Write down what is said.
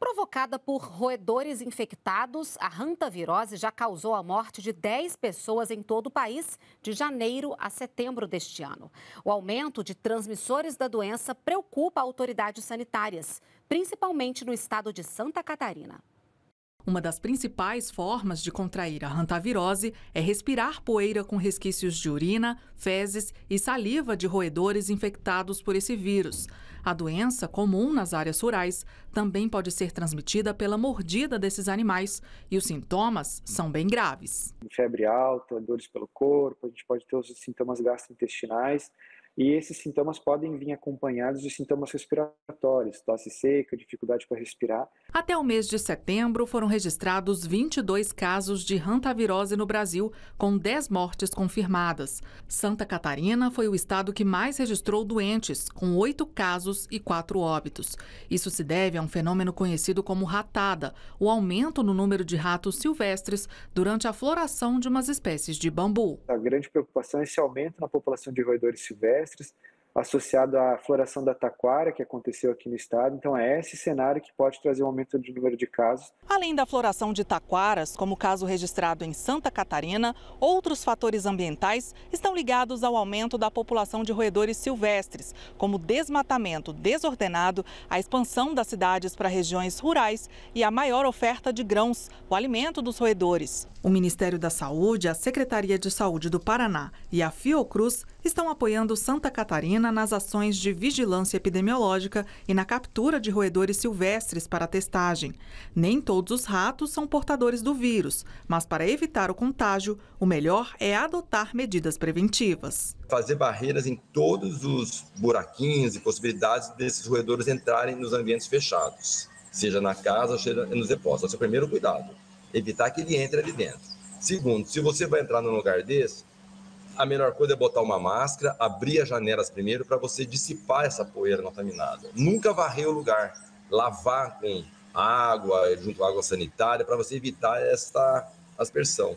Provocada por roedores infectados, a hantavirose já causou a morte de 10 pessoas em todo o país de janeiro a setembro deste ano. O aumento de transmissores da doença preocupa autoridades sanitárias, principalmente no estado de Santa Catarina. Uma das principais formas de contrair a hantavirose é respirar poeira com resquícios de urina, fezes e saliva de roedores infectados por esse vírus. A doença, comum nas áreas rurais, também pode ser transmitida pela mordida desses animais e os sintomas são bem graves. Febre alta, dores pelo corpo, a gente pode ter os sintomas gastrointestinais e esses sintomas podem vir acompanhados de sintomas respiratórios, tosse seca, dificuldade para respirar. Até o mês de setembro foram registrados 22 casos de hantavirose no Brasil, com 10 mortes confirmadas. Santa Catarina foi o estado que mais registrou doentes, com 8 casos e 4 óbitos. Isso se deve a um fenômeno conhecido como ratada, o aumento no número de ratos silvestres durante a floração de umas espécies de bambu. A grande preocupação é esse aumento na população de roedores silvestres silvestres, associado à floração da taquara que aconteceu aqui no estado. Então é esse cenário que pode trazer um aumento de número de casos. Além da floração de taquaras, como o caso registrado em Santa Catarina, outros fatores ambientais estão ligados ao aumento da população de roedores silvestres, como desmatamento desordenado, a expansão das cidades para regiões rurais e a maior oferta de grãos, o alimento dos roedores. O Ministério da Saúde, a Secretaria de Saúde do Paraná e a Fiocruz estão apoiando Santa Catarina nas ações de vigilância epidemiológica e na captura de roedores silvestres para testagem. Nem todos os ratos são portadores do vírus, mas para evitar o contágio, o melhor é adotar medidas preventivas. Fazer barreiras em todos os buraquinhos e possibilidades desses roedores entrarem nos ambientes fechados, seja na casa, seja nos depósitos. Esse é o primeiro cuidado, evitar que ele entre ali dentro. Segundo, se você vai entrar num lugar desse, a melhor coisa é botar uma máscara, abrir as janelas primeiro para você dissipar essa poeira contaminada. Nunca varrer o lugar, lavar com água, junto com água sanitária, para você evitar esta aspersão.